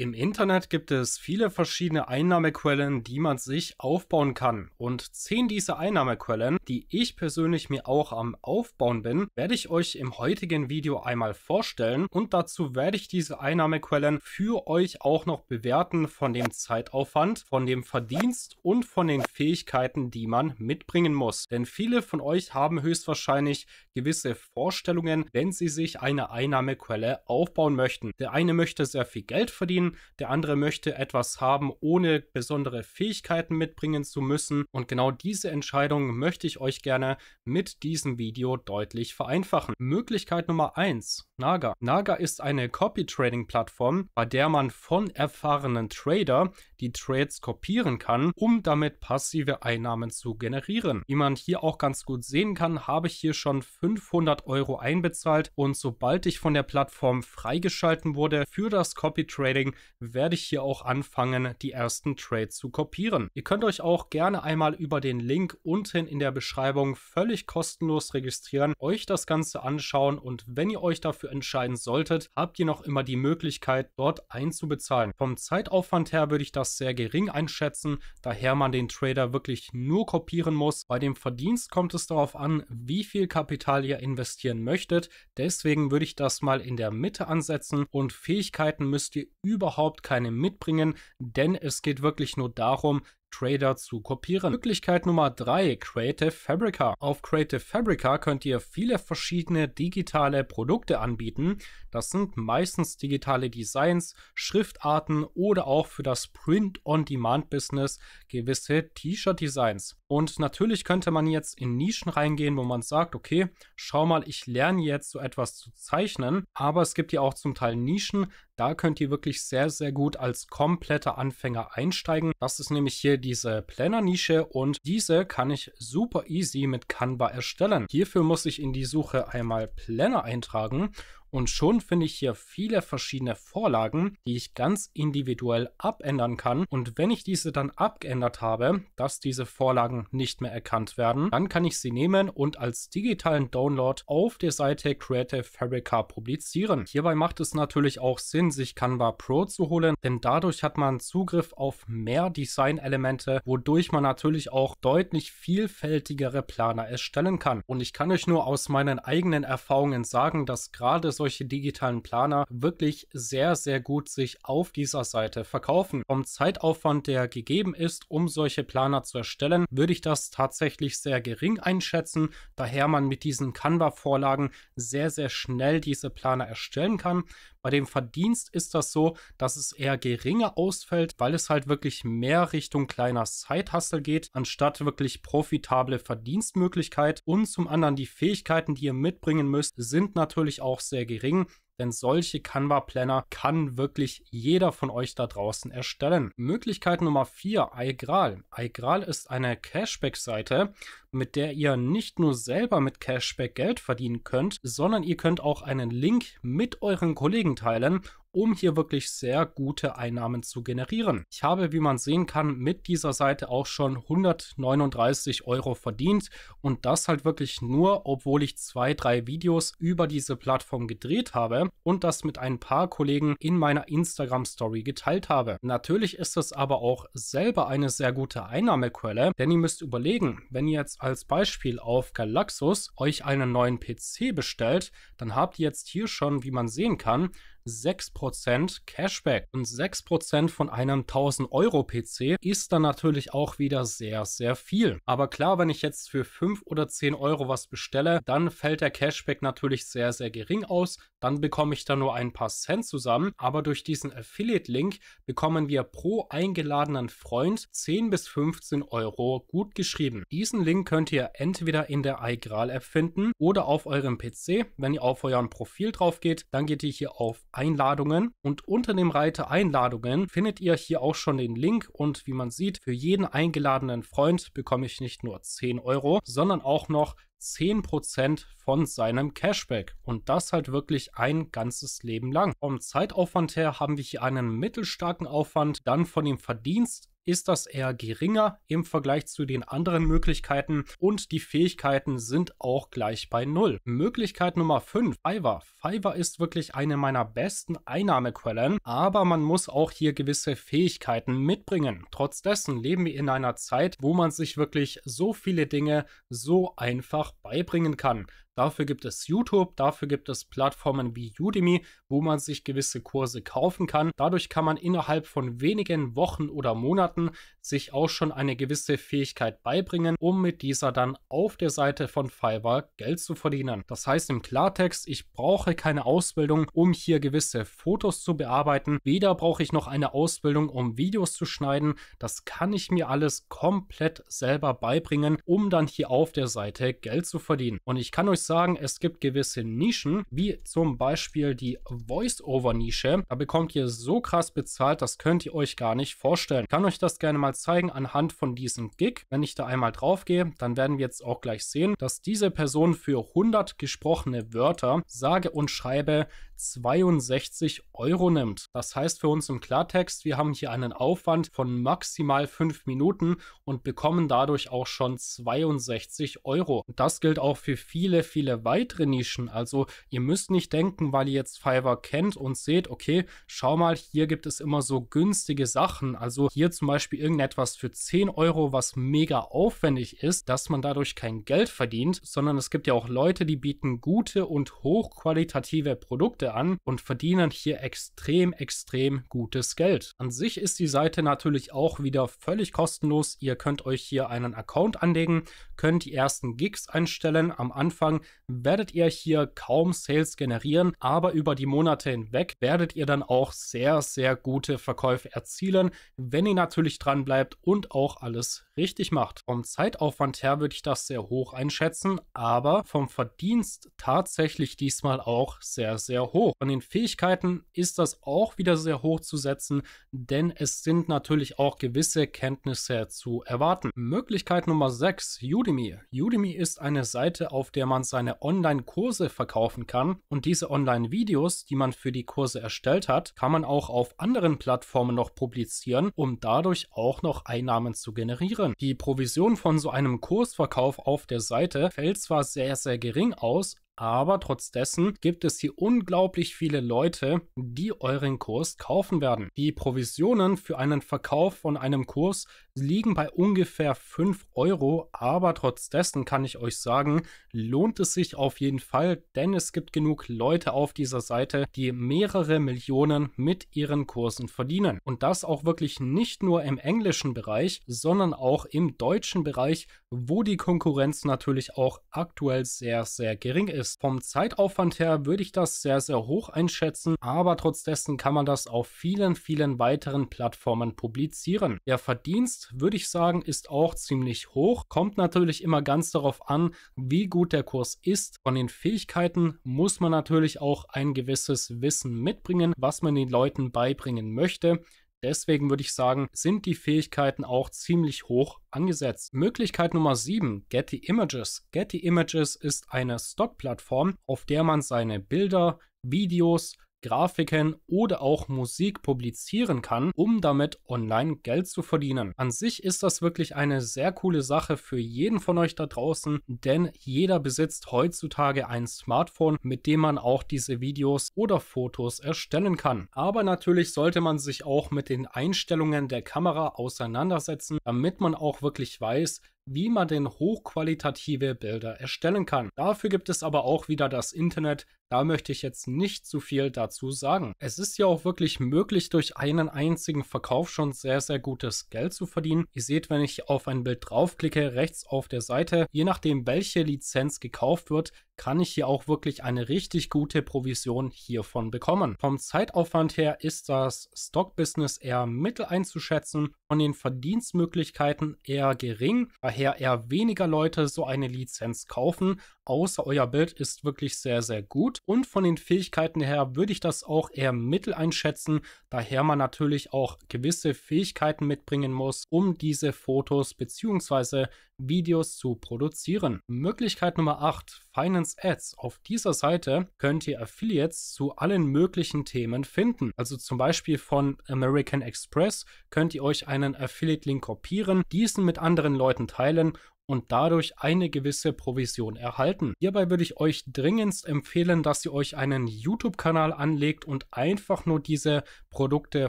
Im Internet gibt es viele verschiedene Einnahmequellen, die man sich aufbauen kann. Und zehn dieser Einnahmequellen, die ich persönlich mir auch am Aufbauen bin, werde ich euch im heutigen Video einmal vorstellen. Und dazu werde ich diese Einnahmequellen für euch auch noch bewerten von dem Zeitaufwand, von dem Verdienst und von den Fähigkeiten, die man mitbringen muss. Denn viele von euch haben höchstwahrscheinlich gewisse Vorstellungen, wenn sie sich eine Einnahmequelle aufbauen möchten. Der eine möchte sehr viel Geld verdienen, der andere möchte etwas haben, ohne besondere Fähigkeiten mitbringen zu müssen. Und genau diese Entscheidung möchte ich euch gerne mit diesem Video deutlich vereinfachen. Möglichkeit Nummer 1, Naga. Naga ist eine Copy-Trading-Plattform, bei der man von erfahrenen Trader die Trades kopieren kann, um damit passive Einnahmen zu generieren. Wie man hier auch ganz gut sehen kann, habe ich hier schon 500 Euro einbezahlt und sobald ich von der Plattform freigeschalten wurde für das Copy Trading, werde ich hier auch anfangen, die ersten Trades zu kopieren. Ihr könnt euch auch gerne einmal über den Link unten in der Beschreibung völlig kostenlos registrieren, euch das Ganze anschauen und wenn ihr euch dafür entscheiden solltet, habt ihr noch immer die Möglichkeit, dort einzubezahlen. Vom Zeitaufwand her würde ich das als sehr gering einschätzen, daher man den Trader wirklich nur kopieren muss. Bei dem Verdienst kommt es darauf an, wie viel Kapital ihr investieren möchtet. Deswegen würde ich das mal in der Mitte ansetzen und Fähigkeiten müsst ihr überhaupt keine mitbringen, denn es geht wirklich nur darum, Trader zu kopieren. Möglichkeit Nummer 3, Creative Fabrica. Auf Creative Fabrica könnt ihr viele verschiedene digitale Produkte anbieten. Das sind meistens digitale Designs, Schriftarten oder auch für das Print-on-Demand-Business gewisse T-Shirt-Designs. Und natürlich könnte man jetzt in Nischen reingehen, wo man sagt, okay, schau mal, ich lerne jetzt so etwas zu zeichnen, aber es gibt ja auch zum Teil Nischen, da könnt ihr wirklich sehr, sehr gut als kompletter Anfänger einsteigen. Das ist nämlich hier diese Planner-Nische und diese kann ich super easy mit Canva erstellen. Hierfür muss ich in die Suche einmal Planner eintragen und schon finde ich hier viele verschiedene Vorlagen, die ich ganz individuell abändern kann. Und wenn ich diese dann abgeändert habe, dass diese Vorlagen nicht mehr erkannt werden, dann kann ich sie nehmen und als digitalen Download auf der Seite Creative Fabrica publizieren. Hierbei macht es natürlich auch Sinn, sich Canva Pro zu holen, denn dadurch hat man Zugriff auf mehr Designelemente, wodurch man natürlich auch deutlich vielfältigere Planer erstellen kann. Und ich kann euch nur aus meinen eigenen Erfahrungen sagen, dass gerade solche digitalen Planer wirklich sehr, sehr gut sich auf dieser Seite verkaufen. Vom Zeitaufwand, der gegeben ist, um solche Planer zu erstellen, würde ich das tatsächlich sehr gering einschätzen, daher man mit diesen Canva-Vorlagen sehr, sehr schnell diese Planer erstellen kann. Bei dem Verdienst ist das so, dass es eher geringer ausfällt, weil es halt wirklich mehr Richtung kleiner side geht, anstatt wirklich profitable Verdienstmöglichkeit. Und zum anderen die Fähigkeiten, die ihr mitbringen müsst, sind natürlich auch sehr gering, denn solche Canva-Planner kann wirklich jeder von euch da draußen erstellen. Möglichkeit Nummer 4, iGral. iGral ist eine Cashback-Seite, mit der ihr nicht nur selber mit Cashback Geld verdienen könnt, sondern ihr könnt auch einen Link mit euren Kollegen teilen um hier wirklich sehr gute Einnahmen zu generieren. Ich habe, wie man sehen kann, mit dieser Seite auch schon 139 Euro verdient und das halt wirklich nur, obwohl ich zwei, drei Videos über diese Plattform gedreht habe und das mit ein paar Kollegen in meiner Instagram-Story geteilt habe. Natürlich ist es aber auch selber eine sehr gute Einnahmequelle, denn ihr müsst überlegen, wenn ihr jetzt als Beispiel auf Galaxus euch einen neuen PC bestellt, dann habt ihr jetzt hier schon, wie man sehen kann, 6% Cashback. Und 6% von einem 1000 Euro PC ist dann natürlich auch wieder sehr, sehr viel. Aber klar, wenn ich jetzt für 5 oder 10 Euro was bestelle, dann fällt der Cashback natürlich sehr, sehr gering aus. Dann bekomme ich da nur ein paar Cent zusammen. Aber durch diesen Affiliate-Link bekommen wir pro eingeladenen Freund 10 bis 15 Euro gut geschrieben. Diesen Link könnt ihr entweder in der iGral-App finden oder auf eurem PC. Wenn ihr auf eurem Profil drauf geht, dann geht ihr hier auf Einladungen. Und unter dem Reiter Einladungen findet ihr hier auch schon den Link. Und wie man sieht, für jeden eingeladenen Freund bekomme ich nicht nur 10 Euro, sondern auch noch 10% von seinem Cashback. Und das halt wirklich ein ganzes Leben lang. Vom Zeitaufwand her haben wir hier einen mittelstarken Aufwand, dann von dem Verdienst ist das eher geringer im Vergleich zu den anderen Möglichkeiten und die Fähigkeiten sind auch gleich bei null. Möglichkeit Nummer 5, Fiverr. Fiverr ist wirklich eine meiner besten Einnahmequellen, aber man muss auch hier gewisse Fähigkeiten mitbringen. Trotz dessen leben wir in einer Zeit, wo man sich wirklich so viele Dinge so einfach beibringen kann. Dafür gibt es YouTube, dafür gibt es Plattformen wie Udemy, wo man sich gewisse Kurse kaufen kann. Dadurch kann man innerhalb von wenigen Wochen oder Monaten sich auch schon eine gewisse Fähigkeit beibringen, um mit dieser dann auf der Seite von Fiverr Geld zu verdienen. Das heißt im Klartext, ich brauche keine Ausbildung, um hier gewisse Fotos zu bearbeiten. Weder brauche ich noch eine Ausbildung, um Videos zu schneiden. Das kann ich mir alles komplett selber beibringen, um dann hier auf der Seite Geld zu verdienen. Und ich kann euch sagen, es gibt gewisse Nischen, wie zum Beispiel die Voice-Over-Nische. Da bekommt ihr so krass bezahlt, das könnt ihr euch gar nicht vorstellen. Ich kann euch das gerne mal zeigen anhand von diesem Gig. Wenn ich da einmal drauf gehe, dann werden wir jetzt auch gleich sehen, dass diese Person für 100 gesprochene Wörter sage und schreibe 62 Euro nimmt. Das heißt für uns im Klartext, wir haben hier einen Aufwand von maximal 5 Minuten und bekommen dadurch auch schon 62 Euro. das gilt auch für viele, viele weitere Nischen. Also ihr müsst nicht denken, weil ihr jetzt Fiverr kennt und seht, okay, schau mal, hier gibt es immer so günstige Sachen. Also hier zum Beispiel irgendetwas für 10 Euro, was mega aufwendig ist, dass man dadurch kein Geld verdient, sondern es gibt ja auch Leute, die bieten gute und hochqualitative Produkte an und verdienen hier extrem, extrem gutes Geld. An sich ist die Seite natürlich auch wieder völlig kostenlos. Ihr könnt euch hier einen Account anlegen, könnt die ersten Gigs einstellen. Am Anfang werdet ihr hier kaum Sales generieren, aber über die Monate hinweg werdet ihr dann auch sehr, sehr gute Verkäufe erzielen, wenn ihr natürlich dran bleibt und auch alles richtig macht. Vom Zeitaufwand her würde ich das sehr hoch einschätzen, aber vom Verdienst tatsächlich diesmal auch sehr, sehr hoch hoch. Von den Fähigkeiten ist das auch wieder sehr hoch zu setzen, denn es sind natürlich auch gewisse Kenntnisse zu erwarten. Möglichkeit Nummer 6, Udemy. Udemy ist eine Seite, auf der man seine Online-Kurse verkaufen kann und diese Online-Videos, die man für die Kurse erstellt hat, kann man auch auf anderen Plattformen noch publizieren, um dadurch auch noch Einnahmen zu generieren. Die Provision von so einem Kursverkauf auf der Seite fällt zwar sehr, sehr gering aus, aber trotz dessen gibt es hier unglaublich viele Leute, die euren Kurs kaufen werden. Die Provisionen für einen Verkauf von einem Kurs liegen bei ungefähr 5 Euro, aber trotz dessen kann ich euch sagen, lohnt es sich auf jeden Fall, denn es gibt genug Leute auf dieser Seite, die mehrere Millionen mit ihren Kursen verdienen. Und das auch wirklich nicht nur im englischen Bereich, sondern auch im deutschen Bereich, wo die Konkurrenz natürlich auch aktuell sehr, sehr gering ist ist. Vom Zeitaufwand her würde ich das sehr, sehr hoch einschätzen, aber trotz dessen kann man das auf vielen, vielen weiteren Plattformen publizieren. Der Verdienst, würde ich sagen, ist auch ziemlich hoch, kommt natürlich immer ganz darauf an, wie gut der Kurs ist. Von den Fähigkeiten muss man natürlich auch ein gewisses Wissen mitbringen, was man den Leuten beibringen möchte. Deswegen würde ich sagen, sind die Fähigkeiten auch ziemlich hoch angesetzt. Möglichkeit Nummer 7, Getty Images. Getty Images ist eine Stock-Plattform, auf der man seine Bilder, Videos, Grafiken oder auch Musik publizieren kann, um damit online Geld zu verdienen. An sich ist das wirklich eine sehr coole Sache für jeden von euch da draußen, denn jeder besitzt heutzutage ein Smartphone, mit dem man auch diese Videos oder Fotos erstellen kann. Aber natürlich sollte man sich auch mit den Einstellungen der Kamera auseinandersetzen, damit man auch wirklich weiß, wie man denn hochqualitative Bilder erstellen kann. Dafür gibt es aber auch wieder das Internet, da möchte ich jetzt nicht zu viel dazu sagen. Es ist ja auch wirklich möglich, durch einen einzigen Verkauf schon sehr, sehr gutes Geld zu verdienen. Ihr seht, wenn ich auf ein Bild draufklicke, rechts auf der Seite, je nachdem welche Lizenz gekauft wird, kann ich hier auch wirklich eine richtig gute Provision hiervon bekommen. Vom Zeitaufwand her ist das Stock-Business eher mittel einzuschätzen, von den Verdienstmöglichkeiten eher gering. Daher daher eher weniger Leute so eine Lizenz kaufen, außer euer Bild ist wirklich sehr, sehr gut. Und von den Fähigkeiten her würde ich das auch eher mittel einschätzen, daher man natürlich auch gewisse Fähigkeiten mitbringen muss, um diese Fotos bzw. Videos zu produzieren. Möglichkeit Nummer 8, Finance Ads. Auf dieser Seite könnt ihr Affiliates zu allen möglichen Themen finden. Also zum Beispiel von American Express könnt ihr euch einen Affiliate-Link kopieren, diesen mit anderen Leuten teilen teilen und dadurch eine gewisse Provision erhalten. Hierbei würde ich euch dringendst empfehlen, dass ihr euch einen YouTube-Kanal anlegt und einfach nur diese Produkte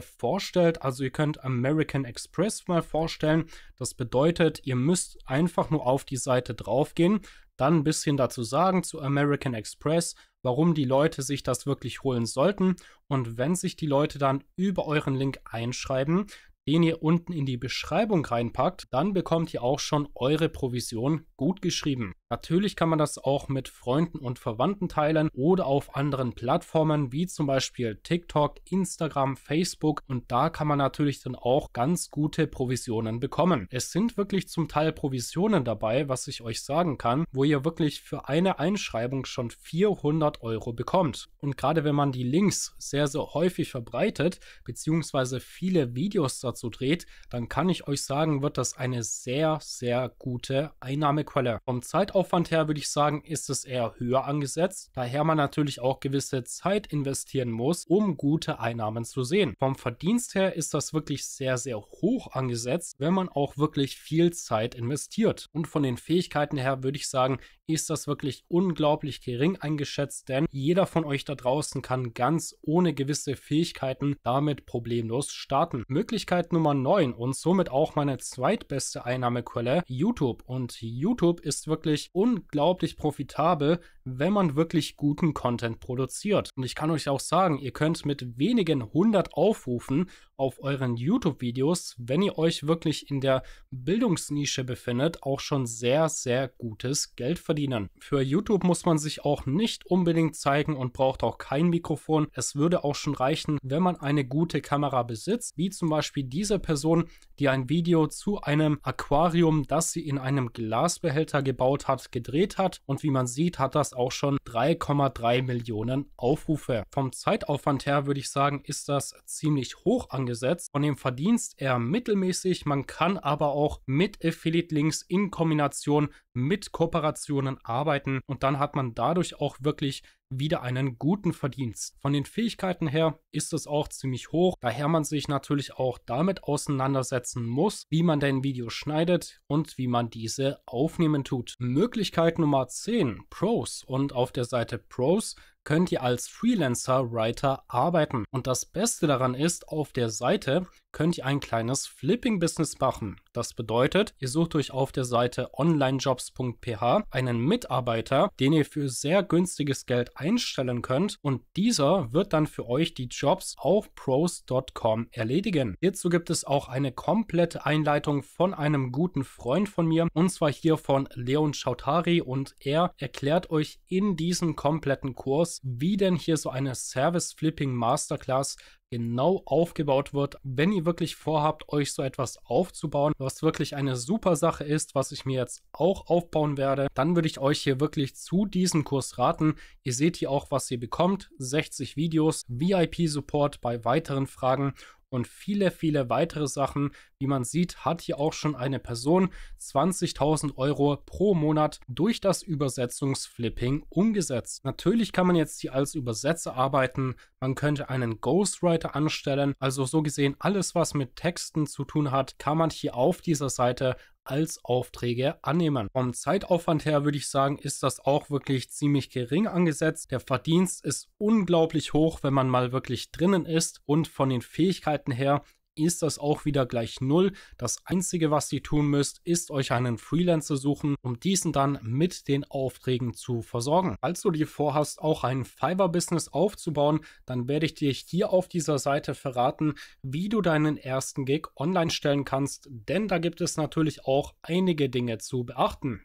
vorstellt. Also ihr könnt American Express mal vorstellen. Das bedeutet, ihr müsst einfach nur auf die Seite draufgehen, dann ein bisschen dazu sagen zu American Express, warum die Leute sich das wirklich holen sollten. Und wenn sich die Leute dann über euren Link einschreiben, den ihr unten in die Beschreibung reinpackt, dann bekommt ihr auch schon eure Provision gut geschrieben. Natürlich kann man das auch mit Freunden und Verwandten teilen oder auf anderen Plattformen wie zum Beispiel TikTok, Instagram, Facebook und da kann man natürlich dann auch ganz gute Provisionen bekommen. Es sind wirklich zum Teil Provisionen dabei, was ich euch sagen kann, wo ihr wirklich für eine Einschreibung schon 400 Euro bekommt. Und gerade wenn man die Links sehr, sehr häufig verbreitet bzw. viele Videos dazu dreht, dann kann ich euch sagen, wird das eine sehr, sehr gute Einnahmequelle. Vom Zeitaufwand Zeitaufwand her würde ich sagen, ist es eher höher angesetzt, daher man natürlich auch gewisse Zeit investieren muss, um gute Einnahmen zu sehen. Vom Verdienst her ist das wirklich sehr, sehr hoch angesetzt, wenn man auch wirklich viel Zeit investiert. Und von den Fähigkeiten her würde ich sagen, ist das wirklich unglaublich gering eingeschätzt, denn jeder von euch da draußen kann ganz ohne gewisse Fähigkeiten damit problemlos starten. Möglichkeit Nummer 9 und somit auch meine zweitbeste Einnahmequelle YouTube und YouTube ist wirklich unglaublich profitabel, wenn man wirklich guten Content produziert. Und ich kann euch auch sagen, ihr könnt mit wenigen hundert Aufrufen auf euren YouTube-Videos, wenn ihr euch wirklich in der Bildungsnische befindet, auch schon sehr, sehr gutes Geld verdienen. Für YouTube muss man sich auch nicht unbedingt zeigen und braucht auch kein Mikrofon. Es würde auch schon reichen, wenn man eine gute Kamera besitzt, wie zum Beispiel diese Person, die ein Video zu einem Aquarium, das sie in einem Glasbehälter gebaut hat, gedreht hat. Und wie man sieht, hat das auch auch schon 3,3 Millionen Aufrufe. Vom Zeitaufwand her würde ich sagen, ist das ziemlich hoch angesetzt. Von dem Verdienst eher mittelmäßig. Man kann aber auch mit Affiliate Links in Kombination mit Kooperationen arbeiten und dann hat man dadurch auch wirklich wieder einen guten Verdienst. Von den Fähigkeiten her ist es auch ziemlich hoch, daher man sich natürlich auch damit auseinandersetzen muss, wie man dein Video schneidet und wie man diese aufnehmen tut. Möglichkeit Nummer 10, Pros. Und auf der Seite Pros könnt ihr als Freelancer-Writer arbeiten. Und das Beste daran ist, auf der Seite könnt ihr ein kleines Flipping-Business machen. Das bedeutet, ihr sucht euch auf der Seite onlinejobs.ph einen Mitarbeiter, den ihr für sehr günstiges Geld einstellen könnt und dieser wird dann für euch die Jobs auf pros.com erledigen. Hierzu gibt es auch eine komplette Einleitung von einem guten Freund von mir und zwar hier von Leon Chautari und er erklärt euch in diesem kompletten Kurs, ist, wie denn hier so eine Service Flipping Masterclass genau aufgebaut wird, wenn ihr wirklich vorhabt, euch so etwas aufzubauen, was wirklich eine super Sache ist, was ich mir jetzt auch aufbauen werde, dann würde ich euch hier wirklich zu diesem Kurs raten. Ihr seht hier auch, was ihr bekommt, 60 Videos, VIP-Support bei weiteren Fragen und viele, viele weitere Sachen. Wie man sieht, hat hier auch schon eine Person 20.000 Euro pro Monat durch das Übersetzungsflipping umgesetzt. Natürlich kann man jetzt hier als Übersetzer arbeiten. Man könnte einen Ghostwriter anstellen. Also so gesehen, alles, was mit Texten zu tun hat, kann man hier auf dieser Seite als Aufträge annehmen. Vom Zeitaufwand her würde ich sagen, ist das auch wirklich ziemlich gering angesetzt. Der Verdienst ist unglaublich hoch, wenn man mal wirklich drinnen ist und von den Fähigkeiten her ist das auch wieder gleich null. Das Einzige, was ihr tun müsst, ist euch einen Freelancer suchen, um diesen dann mit den Aufträgen zu versorgen. Falls du dir vorhast, auch ein Fiverr-Business aufzubauen, dann werde ich dir hier auf dieser Seite verraten, wie du deinen ersten Gig online stellen kannst, denn da gibt es natürlich auch einige Dinge zu beachten.